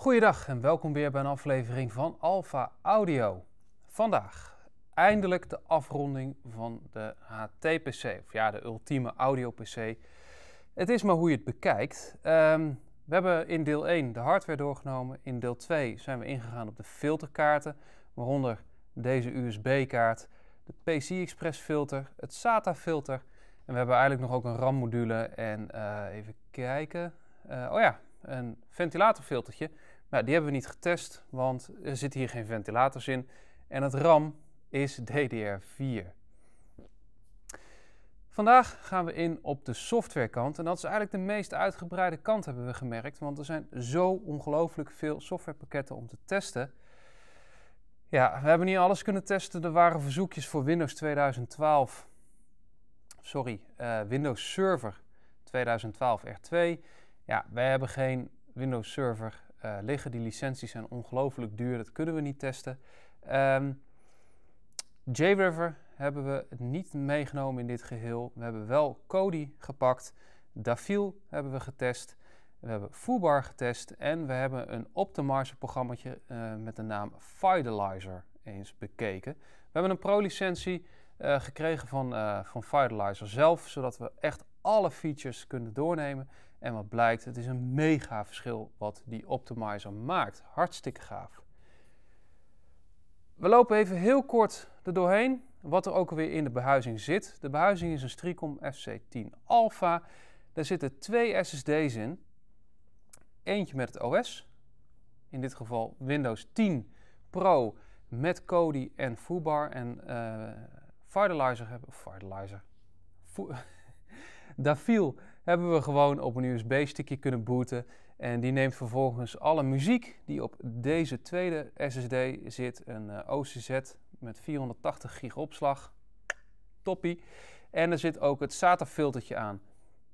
Goedendag en welkom weer bij een aflevering van Alpha Audio. Vandaag eindelijk de afronding van de HT-PC, of ja, de ultieme audio-PC. Het is maar hoe je het bekijkt. Ehm, we hebben in deel 1 de hardware doorgenomen. In deel 2 zijn we ingegaan op de filterkaarten, waaronder deze USB-kaart, de PC Express filter, het SATA filter. En we hebben eigenlijk nog ook een RAM-module en eh, even kijken. Eh, oh ja, een ventilatorfiltertje. Nou, die hebben we niet getest, want er zitten hier geen ventilators in. En het RAM is DDR4. Vandaag gaan we in op de softwarekant. En dat is eigenlijk de meest uitgebreide kant, hebben we gemerkt. Want er zijn zo ongelooflijk veel softwarepakketten om te testen. Ja, we hebben niet alles kunnen testen. Er waren verzoekjes voor Windows 2012. Sorry, eh, Windows Server 2012 R2. Ja, wij hebben geen Windows Server eh, liggen. Die licenties zijn ongelooflijk duur, dat kunnen we niet testen. Um, JRiver hebben we niet meegenomen in dit geheel. We hebben wel Kodi gepakt. Dafiel hebben we getest. We hebben Foobar getest. En we hebben een optimizer programma uh, eh, met de naam Fidelizer eens bekeken. We hebben een pro-licentie eh, gekregen van, uh, van Fidelizer zelf, zodat we echt alle features kunnen doornemen. En wat blijkt, het is een mega verschil wat die optimizer maakt. Hartstikke gaaf. We lopen even heel kort er doorheen wat er ook alweer in de behuizing zit. De behuizing is een Stricom FC10 Alpha. Daar zitten twee SSD's in. Eentje met het OS, in dit geval Windows 10 Pro met Kodi en Foobar en uh, eh, Vitalizer hebben. Vitalizer. Fu viel hebben we gewoon op een USB-stickje kunnen booten. En die neemt vervolgens alle muziek die op deze tweede SSD zit, een eh, OCZ met 480 gig opslag. Toppie. En er zit ook het SATA-filtertje aan.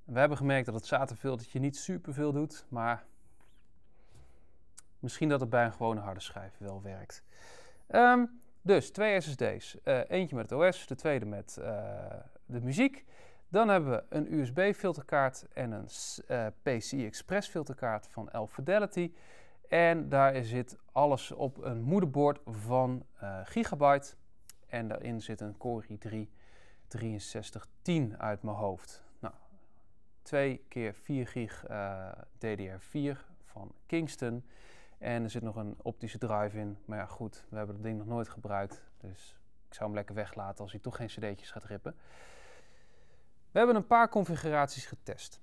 We hebben gemerkt dat het SATA-filtertje niet superveel doet, maar misschien dat het bij een gewone harde schijf wel werkt. Ehm, dus twee SSD's. Eh, eentje met het OS, de tweede met eh, de muziek. Dan hebben we een USB-filterkaart en een uh, eh, PCI Express filterkaart van Elf Fidelity. En daar zit alles op een moederbord van eh, Gigabyte. En daarin zit een Core i3 6310 uit mijn hoofd. Nou, 2 keer 4 gig eh, DDR4 van Kingston. En er zit nog een optische drive in. Maar ja, goed, we hebben dat ding nog nooit gebruikt. Dus ik zou hem lekker weglaten als hij toch geen cd'tjes gaat rippen. We hebben een paar configuraties getest.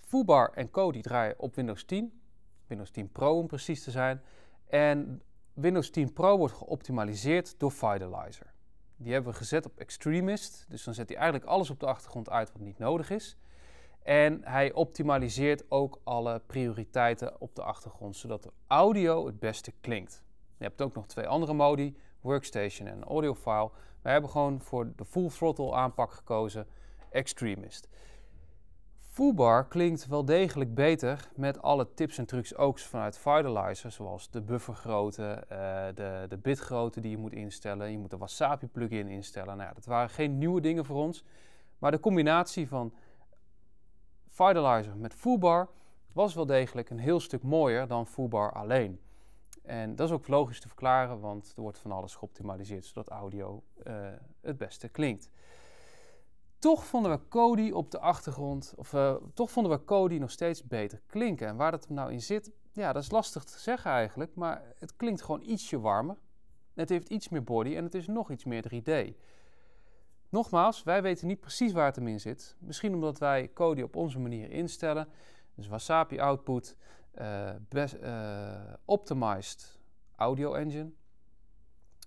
Foobar en Co draaien op Windows 10, Windows 10 Pro om precies te zijn. En Windows 10 Pro wordt geoptimaliseerd door Fidelizer. Die hebben we gezet op Extremist, dus dan zet hij eigenlijk alles op de achtergrond uit wat niet nodig is. En hij optimaliseert ook alle prioriteiten op de achtergrond, zodat de audio het beste klinkt. Je hebt ook nog twee andere modi, workstation en audiofile. We hebben gewoon voor de full throttle aanpak gekozen, Extremist. FooBar klinkt wel degelijk beter met alle tips en trucs ook vanuit Vitalizer, zoals de buffergrootte, eh, de, de bitgrootte die je moet instellen, je moet de Wasapi plugin instellen. Nou, dat waren geen nieuwe dingen voor ons, maar de combinatie van Vitalizer met FooBar was wel degelijk een heel stuk mooier dan FooBar alleen. En dat is ook logisch te verklaren, want er wordt van alles geoptimaliseerd zodat audio eh, het beste klinkt. Toch vonden we Kodi op de achtergrond, of eh, toch vonden we Kodi nog steeds beter klinken. En waar dat nou in zit, ja, dat is lastig te zeggen eigenlijk, maar het klinkt gewoon ietsje warmer. Het heeft iets meer body en het is nog iets meer 3D. Nogmaals, wij weten niet precies waar het hem in zit. Misschien omdat wij Kodi op onze manier instellen. Dus Wasapi output eh, best, eh, optimized audio engine.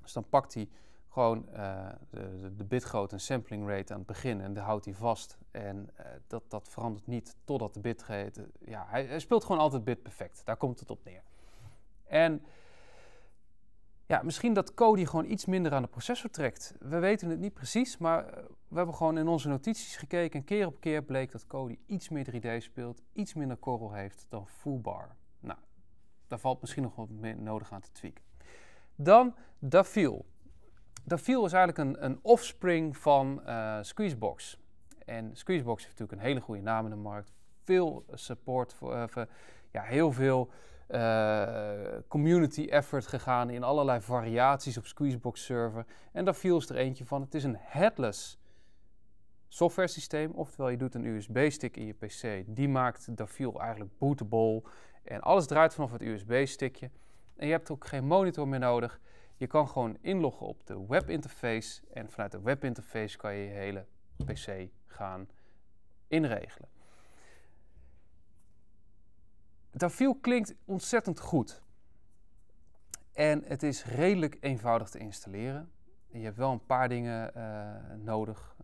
Dus dan pakt hij gewoon eh, de, de bitgrootte en sampling rate aan het begin en dan houdt hij vast. En dat, dat verandert niet totdat de bitgrootte... Ja, hij, hij, speelt gewoon altijd bit perfect. Daar komt het op neer. En ja, misschien dat Cody gewoon iets minder aan de processor trekt. We weten het niet precies, maar eh, we hebben gewoon in onze notities gekeken. En keer op keer bleek dat Cody iets meer 3D speelt, iets minder korrel heeft dan Fullbar. Nou, daar valt misschien nog wat meer nodig aan te tweaken. Dan Dafiel. Dafiel is eigenlijk een, een offspring van eh, Squeezebox. En Squeezebox heeft natuurlijk een hele goede naam in de markt. Veel support, voor, eh, ja, heel veel eh, community effort gegaan in allerlei variaties op Squeezebox server. En daar viel er eentje van. Het is een headless software systeem. Oftewel, je doet een USB-stick in je PC. Die maakt Dafiel eigenlijk bootable. En alles draait vanaf het USB-stickje. En je hebt ook geen monitor meer nodig. Je kan gewoon inloggen op de webinterface. En vanuit de webinterface kan je je hele PC gaan inregelen. Tafiel klinkt ontzettend goed. En het is redelijk eenvoudig te installeren. Je hebt wel een paar dingen eh, nodig.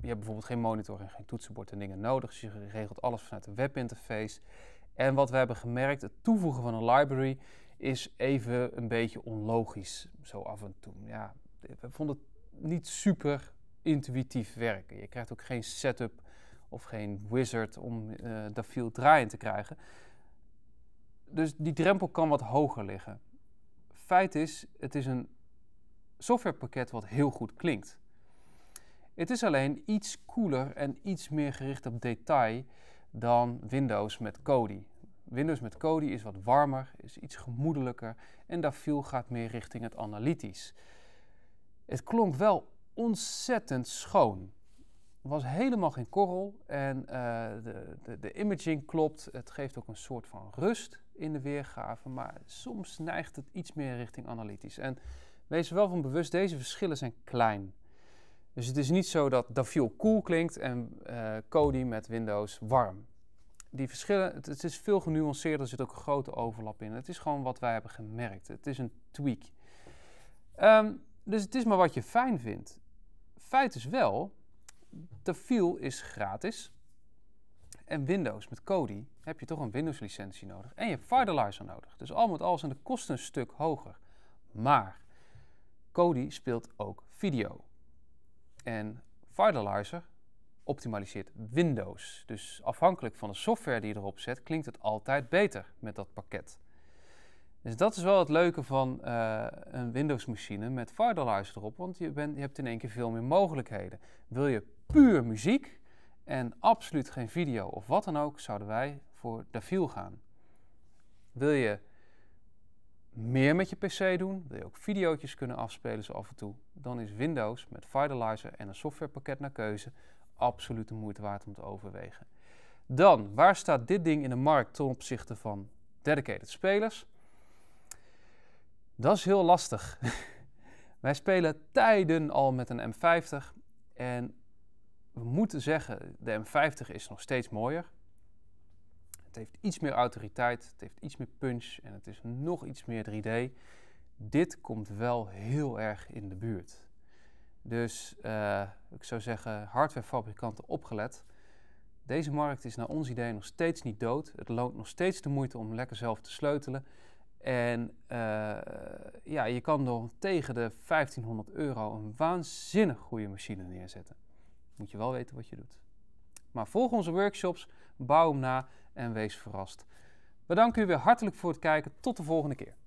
je hebt bijvoorbeeld geen monitor en geen toetsenbord en dingen nodig. Dus je regelt alles vanuit de webinterface. En wat we hebben gemerkt, het toevoegen van een library is even een beetje onlogisch, zo af en toe. Ja, we vonden het niet super intuïtief werken. Je krijgt ook geen setup of geen wizard om uh, eh, dat viel draaiend te krijgen. Dus die drempel kan wat hoger liggen. Feit is, het is een softwarepakket wat heel goed klinkt. Het is alleen iets koeler en iets meer gericht op detail dan Windows met Kodi. Windows met Kodi is wat warmer, is iets gemoedelijker en Dafiel gaat meer richting het analytisch. Het klonk wel ontzettend schoon was helemaal geen korrel en eh, de, de, de imaging klopt. Het geeft ook een soort van rust in de weergave, maar soms neigt het iets meer richting analytisch. En wees er wel van bewust, deze verschillen zijn klein. Dus het is niet zo dat Daviel cool klinkt en uh, eh, Kodi met Windows warm. Die verschillen, het, is veel genuanceerder, er zit ook een grote overlap in. Het is gewoon wat wij hebben gemerkt. Het is een tweak. Ehm, dus het is maar wat je fijn vindt. Feit is wel de Tafiel is gratis. En Windows met Kodi heb je toch een Windows licentie nodig. En je hebt nodig. Dus al met alles zijn de kosten een stuk hoger. Maar Kodi speelt ook video. En Firelizer optimaliseert Windows. Dus afhankelijk van de software die je erop zet, klinkt het altijd beter met dat pakket. Dus dat is wel het leuke van eh, een Windows-machine met Firelizer erop, want je, bent, je hebt in één keer veel meer mogelijkheden. Wil je puur muziek en absoluut geen video of wat dan ook, zouden wij voor Daviel gaan. Wil je meer met je PC doen, wil je ook video's kunnen afspelen zo af en toe, dan is Windows met Vitalizer en een softwarepakket naar keuze absoluut de moeite waard om te overwegen. Dan, waar staat dit ding in de markt ten opzichte van dedicated spelers? Dat is heel lastig. Wij spelen tijden al met een M50 en we moeten zeggen, de M50 is nog steeds mooier. Het heeft iets meer autoriteit, het heeft iets meer punch en het is nog iets meer 3D. Dit komt wel heel erg in de buurt. Dus eh, ik zou zeggen, hardwarefabrikanten opgelet. Deze markt is naar ons idee nog steeds niet dood. Het loont nog steeds de moeite om lekker zelf te sleutelen. En eh, ja, je kan door tegen de 1500 euro een waanzinnig goede machine neerzetten moet je wel weten wat je doet. Maar volg onze workshops, bouw hem na en wees verrast. We danken u weer hartelijk voor het kijken. Tot de volgende keer.